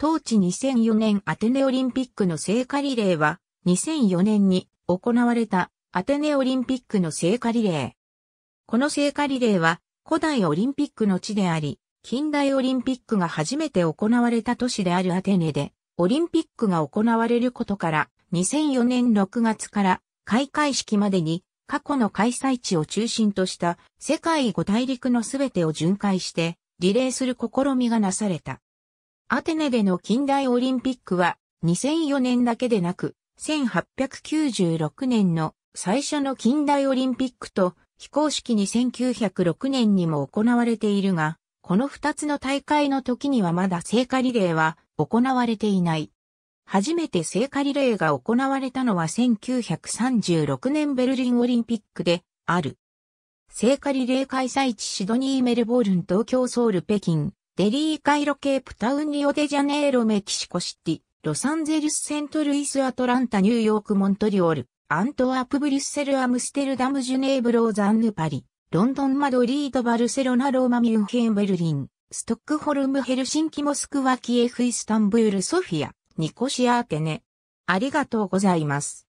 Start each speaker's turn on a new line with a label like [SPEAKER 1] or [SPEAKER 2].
[SPEAKER 1] 当地2004年アテネオリンピックの聖火リレーは、2004
[SPEAKER 2] 年に行われたアテネオリンピックの聖火リレー。この聖火リレーは、古代オリンピックの地であり、近代オリンピックが初めて行われた都市であるアテネで、オリンピックが行われることから、2004年6月から開会式までに、過去の開催地を中心とした世界5大陸のすべてを巡回して、リレーする試みがなされた。アテネでの近代オリンピックは2004年だけでなく、1896年の最初の近代オリンピックと非公式に1906年にも行われているが、この2つの大会の時にはまだ聖火リレーは行われていない。初めて聖火リレーが行われたのは1936年ベルリンオリンピックである。聖火リレー開催地シドニー・メルボルン東京ソウル北京デリー・カイロ・ケープタウン・リオデジャネイロ・メキシコシティ、ロサンゼルス・セントルイス・アトランタ・ニューヨーク・モントリオール、アントワープ・ブリュッセル・アムステルダム・ジュネーブ・ローザンヌ・パリ、ロンドン・マドリード・バルセロナ・ローマ・ミュンヘン・ベルリン、ストックホルム・ヘルシンキ・モスク
[SPEAKER 1] ワ・キエフ・イスタンブール・ソフィア、ニコシア・アテネ。ありがとうございます。